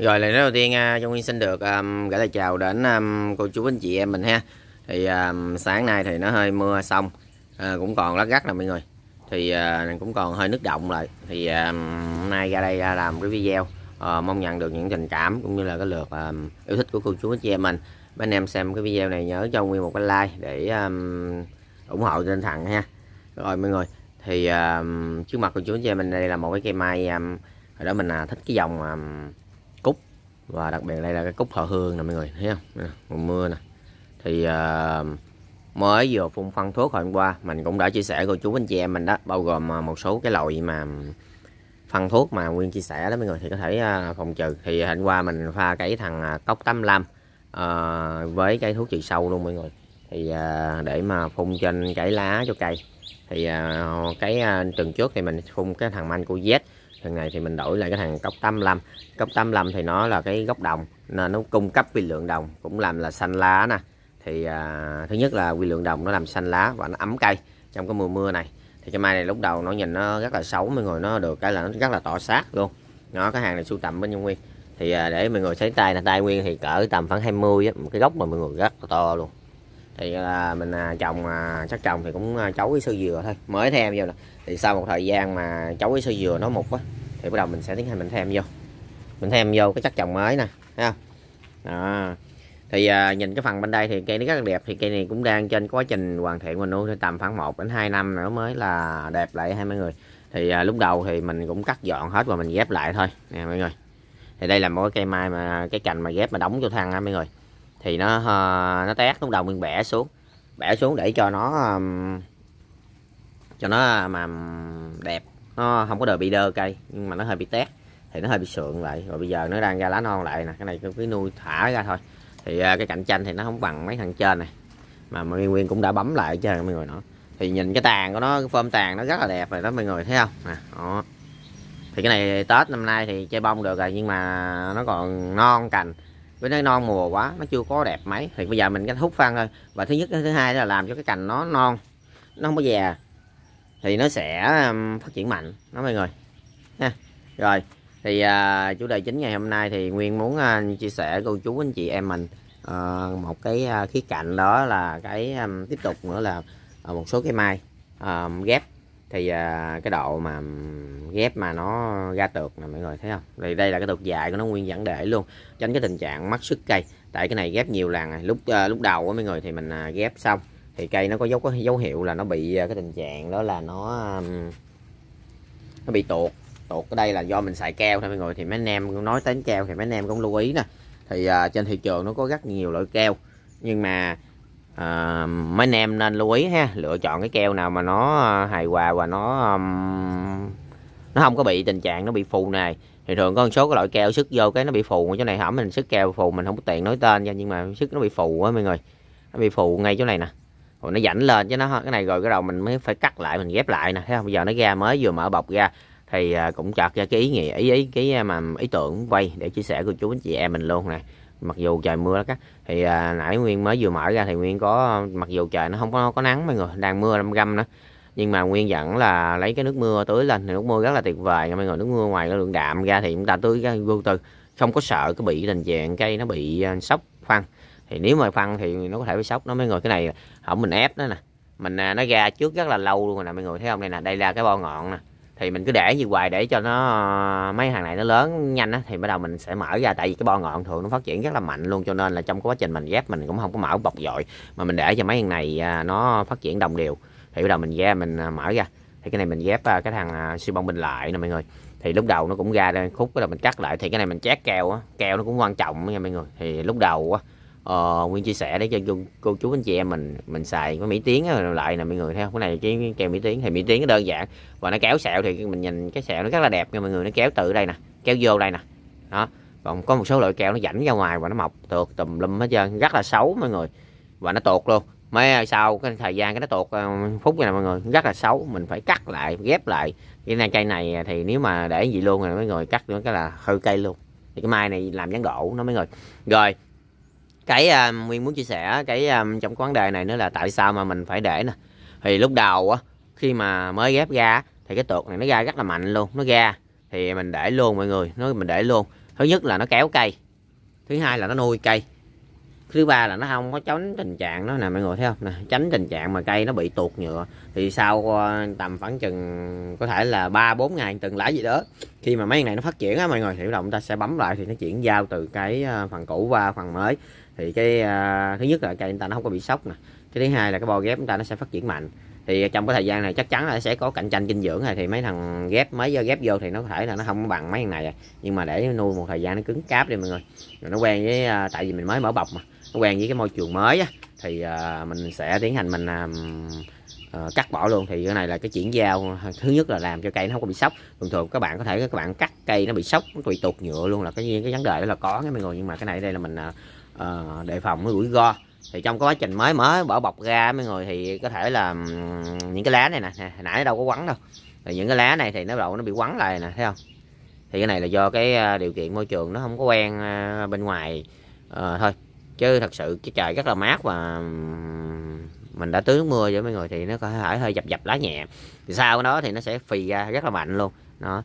Rồi lần đầu tiên à, Trung Nguyên xin được um, gửi lời chào đến um, cô chú anh chị em mình ha Thì um, sáng nay thì nó hơi mưa xong à, Cũng còn lát gắt nè mọi người Thì uh, cũng còn hơi nước động lại Thì um, hôm nay ra đây ra làm cái video uh, Mong nhận được những tình cảm cũng như là cái lượt um, yêu thích của cô chú anh chị em mình Bên em xem cái video này nhớ cho Nguyên một cái like để um, ủng hộ trên thẳng ha Rồi mọi người Thì um, trước mặt cô chú anh chị em mình đây là một cái cây mai um, Hồi đó mình uh, thích cái dòng um, và đặc biệt đây là cái cúc họ hương nè mọi người thấy không mùa mưa nè thì uh, mới vừa phun phân thuốc hôm qua mình cũng đã chia sẻ cô chú anh chị em mình đó bao gồm ờ, một số cái loại mà phân thuốc mà nguyên chia sẻ đó mọi người thì có thể ờ, phòng trừ thì hôm qua mình pha cái thằng cốc 85 à, với cái thuốc trừ sâu luôn mọi người thì à, để mà phun trên cái lá cho cây thì à, cái à, tuần trước thì mình phun cái thằng manh của Z thằng này thì mình đổi lại cái thằng cốc 85 cốc 85 thì nó là cái gốc đồng nên nó cung cấp vi lượng đồng cũng làm là xanh lá nè thì à, thứ nhất là vi lượng đồng nó làm xanh lá và nó ấm cây trong cái mùa mưa này thì cái mai này lúc đầu nó nhìn nó rất là xấu mấy người nó được cái là nó rất là tỏ sát luôn nó cái hàng này sưu tầm bên Nhung Nguyên thì à, để mọi người thấy tay là tay Nguyên thì cỡ tầm khoảng 20 á cái gốc mà mọi người rất là to luôn thì là mình trồng à, à, chắc trồng thì cũng à, chấu cái sơ dừa thôi mới thêm vô nè thì sau một thời gian mà chấu cái sơ dừa nó mục á thì bắt đầu mình sẽ tiến hành mình thêm vô mình thêm vô cái chất trồng mới nè thấy không đó thì à, nhìn cái phần bên đây thì cây nó rất là đẹp thì cây này cũng đang trên quá trình hoàn thiện mình nuôi tầm khoảng 1 đến 2 năm nữa mới là đẹp lại hai mấy người thì à, lúc đầu thì mình cũng cắt dọn hết và mình ghép lại thôi nè mấy người thì đây là một cái cây mai mà cái cành mà ghép mà đóng vô thang ha mấy người thì nó ờ, nó tét lúc đầu mình bẻ xuống bẻ xuống để cho nó cho nó mà đẹp nó không có đời bị đơ cây nhưng mà nó hơi bị tét thì nó hơi bị sượng lại rồi bây giờ nó đang ra lá non lại nè cái này cứ nuôi thả ra thôi thì ờ, cái cạnh tranh thì nó không bằng mấy thằng trên này mà nguyên nguyên cũng đã bấm lại cho mọi người nữa thì nhìn cái tàn của nó cái phơm tàn nó rất là đẹp rồi đó mọi người thấy không nè đó. thì cái này tết năm nay thì chơi bông được rồi nhưng mà nó còn non cành với nó non mùa quá nó chưa có đẹp mấy thì bây giờ mình cái hút phân thôi và thứ nhất thứ hai là làm cho cái cành nó non nó không có già thì nó sẽ um, phát triển mạnh đó mọi người ha rồi thì à, chủ đề chính ngày hôm nay thì nguyên muốn à, chia sẻ cô chú anh chị em mình à, một cái à, khía cạnh đó là cái à, tiếp tục nữa là à, một số cái mai à, ghép thì à, cái độ mà ghép mà nó ra tược nè mọi người thấy không thì đây là cái tược dài của nó nguyên dẫn để luôn tránh cái tình trạng mất sức cây tại cái này ghép nhiều lần này. lúc à, lúc đầu á mọi người thì mình à, ghép xong thì cây nó có dấu có dấu hiệu là nó bị à, cái tình trạng đó là nó à, nó bị tuột tuột ở đây là do mình xài keo thôi mọi người thì mấy anh em nói tới keo thì mấy anh em cũng lưu ý nè thì à, trên thị trường nó có rất nhiều loại keo nhưng mà à, mấy anh em nên lưu ý ha lựa chọn cái keo nào mà nó à, hài hòa và nó um, nó không có bị tình trạng nó bị phù này thì thường có một số cái loại keo sức vô cái nó bị phù chỗ này hỏng mình sức keo phù mình không có tiện nói tên nha nhưng mà sức nó bị phù á mọi người nó bị phù ngay chỗ này nè rồi nó dảnh lên chứ nó cái này rồi cái đầu mình mới phải cắt lại mình ghép lại nè thấy không bây giờ nó ra mới vừa mở bọc ra thì à, cũng chợt ra cái ý nghĩa ý ý cái à, mà ý tưởng quay để chia sẻ cô chú anh chị em mình luôn nè mặc dù trời mưa đó các thì à, nãy nguyên mới vừa mở ra thì nguyên có mặc dù trời nó không có, có nắng mọi người đang mưa lâm găm nữa nhưng mà nguyên vẫn là lấy cái nước mưa tưới lên thì nước mưa rất là tuyệt vời mọi người nước mưa ngoài cái lượng đạm ra thì chúng ta tưới ra vô tư không có sợ cái bị tình trạng cây nó bị à, sốc phân thì nếu mà phân thì nó có thể bị sốc nó mới ngồi cái này không mình ép nó nè mình à, nó ra trước rất là lâu luôn rồi nè mọi người thấy không đây nè đây là cái bo ngọn nè thì mình cứ để như hoài để cho nó ờ, mấy hàng này nó lớn nhanh á thì bắt đầu mình sẽ mở ra tại vì cái bo ngọn thường nó phát triển rất là mạnh luôn cho nên là trong quá trình mình ghép mình cũng không có mở bọc dội mà mình để cho mấy hàng này à, nó phát triển đồng đều thì bắt đầu mình ra mình à, mở ra thì cái này mình ghép à, cái thằng siêu bông bên lại nè mọi người thì lúc đầu nó cũng ra khúc đó là mình cắt lại thì cái này mình chét keo á keo nó cũng quan trọng nha mọi người thì lúc đầu á uh, nguyên chia sẻ để cho cô, chú anh chị em mình mình xài cái mỹ tiến á, lại là mọi người theo cái này cái keo mỹ tiến thì mỹ tiến nó đơn giản và nó kéo sẹo thì mình nhìn cái sẹo nó rất là đẹp nha mọi người nó kéo từ đây nè kéo vô đây nè đó còn có một số loại keo nó rảnh ra ngoài và nó mọc tuột tùm lum hết trơn rất là xấu mọi người và nó tuột luôn mấy sau cái thời gian cái nó tuột ờ, phút này mọi người rất là xấu mình phải cắt lại ghép lại cái này cây này thì nếu mà để gì luôn rồi mọi người cắt nữa cái là hư cây luôn thì cái mai này làm gián độ nó mấy người rồi cái uh, nguyên muốn chia sẻ cái um, trong cái vấn đề này nữa là tại sao mà mình phải để nè thì lúc đầu á khi mà mới ghép ra thì cái tuột này nó ra rất là mạnh luôn nó ra thì mình để luôn mọi người nó mình để luôn thứ nhất là nó kéo cây thứ hai là nó nuôi cây thứ ba là nó không có tránh tình trạng nó nè mọi người thấy không nè tránh tình trạng mà cây nó bị tuột nhựa thì sau ờ, tầm khoảng chừng có thể là ba bốn ngày từng lá gì đó khi mà mấy ngày nó phát triển á mọi người thì động ta sẽ bấm lại thì nó chuyển giao từ cái ờ, phần cũ qua phần mới thì cái uh, thứ nhất là cây chúng ta nó không có bị sốc nè cái thứ hai là cái bò ghép chúng ta nó sẽ phát triển mạnh thì trong cái thời gian này chắc chắn là sẽ có cạnh tranh dinh dưỡng này thì mấy thằng ghép mấy do ghép vô thì nó có thể là nó không bằng mấy thằng này à. nhưng mà để nuôi một thời gian nó cứng cáp đi mọi người rồi nó quen với tại vì mình mới mở bọc mà quen với cái môi trường mới á, thì à, mình sẽ tiến hành mình à, à, cắt bỏ luôn thì cái này là cái chuyển giao thứ nhất là làm cho cây nó không có bị sốc thường thường các bạn có thể các bạn cắt cây nó bị sốc nó bị tuột nhựa luôn là cái cái vấn đề đó là có cái mọi người nhưng mà cái này đây là mình à, ờ, đề phòng cái rủi ro thì trong quá trình mới mới bỏ bọc ra mấy người thì có thể là những cái lá này nè hồi nãy đâu có quắn đâu thì những cái lá này thì nó đầu nó bị quắn lại nè thấy không thì cái này là do cái à, điều kiện môi trường nó không có quen à, bên ngoài à, thôi chứ thật sự cái trời rất là mát và mình đã tưới nước mưa với mấy người thì nó có thể hơi dập dập lá nhẹ thì sau đó thì nó sẽ phì ra rất là mạnh luôn nó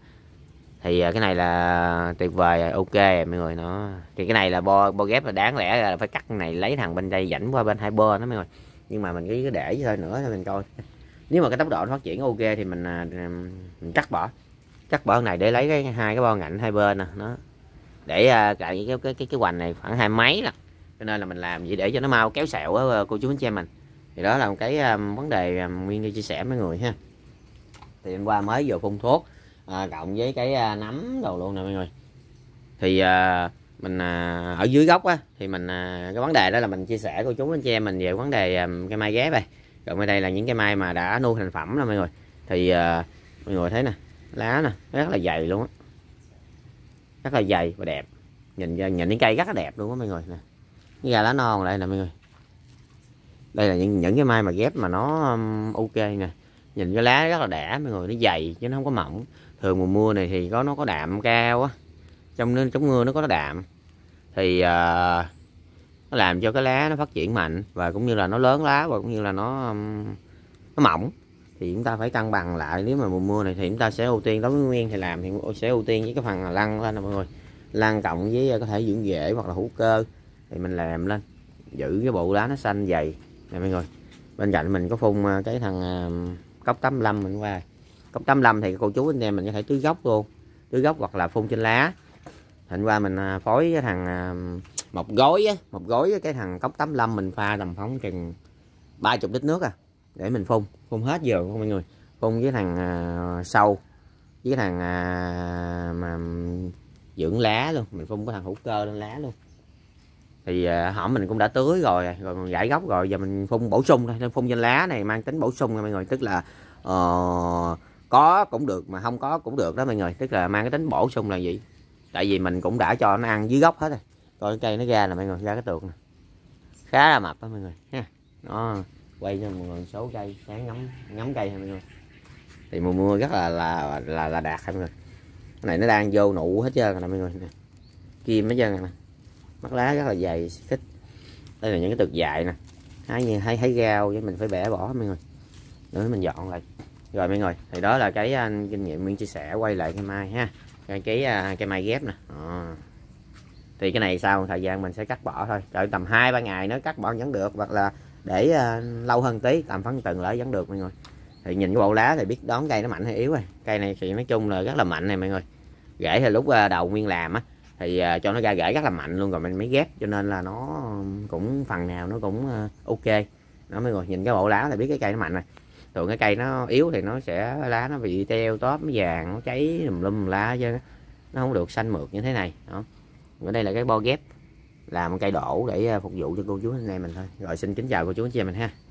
thì à, cái này là tuyệt vời ok mấy người nó thì cái này là bo bo ghép là đáng lẽ là phải cắt này lấy thằng bên đây dẫn qua bên hai bơ nó mấy người nhưng mà mình cứ để thôi nữa thôi mình coi nếu mà cái tốc độ phát triển ok thì mình à, mình cắt bỏ cắt bỏ này để lấy cái hai cái bo ngạnh hai bên nè nó để à, cái cái cái cái hoành này khoảng hai mấy nè cho nên là mình làm vậy để cho nó mau kéo sẹo á cô chú anh chị em mình thì đó là một cái um, vấn đề um, nguyên đi chia sẻ với người ha thì hôm qua mới vừa phun thuốc à, cộng với cái à, nấm đầu luôn nè mọi người thì à, mình à, ở dưới gốc á thì mình à, cái vấn đề đó là mình chia sẻ cô chú anh chị em mình về vấn đề à, cái mai ghép đây cộng với đây là những cái mai mà đã nuôi thành phẩm rồi mọi người thì à, mọi người thấy nè lá nè rất là dày luôn á rất là dày và đẹp nhìn nhìn những cây rất là đẹp luôn á mọi người nè gà lá non đây nè mọi người đây là những, những cái mai mà ghép mà nó um, ok nè nhìn cái lá rất là đã mọi người nó dày chứ nó không có mỏng thường mùa mưa này thì có nó có đạm cao á trong nên chống mưa nó có đạm thì uh, nó làm cho cái lá nó phát triển mạnh và cũng như là nó lớn lá và cũng như là nó um, nó mỏng thì chúng ta phải cân bằng lại nếu mà mùa mưa này thì chúng ta sẽ ưu tiên đối với nguyên thì làm thì sẽ ưu tiên với cái phần lăn lên nè mọi người lăn cộng với ờ, có thể dưỡng rễ hoặc là hữu cơ thì mình làm lên giữ cái bộ lá nó xanh dày nè mọi người bên cạnh mình có phun ờ, cái thằng ờ, cốc 85 mình qua cốc 85 thì cô chú anh em mình có thể tưới gốc luôn tưới gốc hoặc là phun trên lá hình qua mình ờ, phối cái thằng một gói á một gói cái thằng cốc 85 mình pha tầm phóng chừng 30 lít nước à để mình phun phun hết giờ không mọi người phun với thằng sâu với thằng mà dưỡng lá luôn mình phun cái thằng hữu cơ lên lá luôn thì à, hỏm mình cũng đã tưới rồi rồi mình gãy gốc rồi giờ mình phun bổ sung thôi phun trên lá này mang tính bổ sung nha mọi người tức là uh, có cũng được mà không có cũng được đó mọi người tức là mang cái tính bổ sung là gì tại vì mình cũng đã cho nó ăn dưới gốc hết rồi coi cái cây nó ra là mọi người ra cái tượng nè khá là mập đó mọi người ha nó quay cho mọi người số cây sáng ngắm ngắm cây mọi người thì mùa mưa rất là là là, là đạt mọi người cái này nó đang vô nụ hết trơn rồi mọi người nè kim hết trơn rồi mắt lá rất là dày thích đây là những cái tược dại nè hái như hay thấy rau với mình phải bẻ bỏ mọi người để mình dọn lại rồi mọi người thì đó là cái uh, kinh nghiệm mình chia sẻ quay lại cái mai ha cái cái, à, cái mai ghép nè à. thì cái này sau thời gian mình sẽ cắt bỏ thôi đợi tầm hai ba ngày nó cắt bỏ vẫn được hoặc là để uh, lâu hơn tí tầm phân tuần lại vẫn được mọi người thì nhìn cái bộ lá thì biết đón cây nó mạnh hay yếu rồi cây này thì nói chung là rất là mạnh này mọi người rễ thì lúc đầu nguyên làm á thì uh, cho nó ra rễ rất là mạnh luôn rồi mình mới ghép cho nên là nó cũng phần nào nó cũng uh, ok nó mới rồi nhìn cái bộ lá là biết cái cây nó mạnh rồi thường cái cây nó yếu thì nó sẽ lá nó bị teo tóp vàng nó cháy lùm lum lá chứ nó không được xanh mượt như thế này đó ở đây là cái bo ghép làm cây đổ để à, phục vụ cho cô chú anh em mình thôi rồi xin kính chào cô chú anh chị mình ha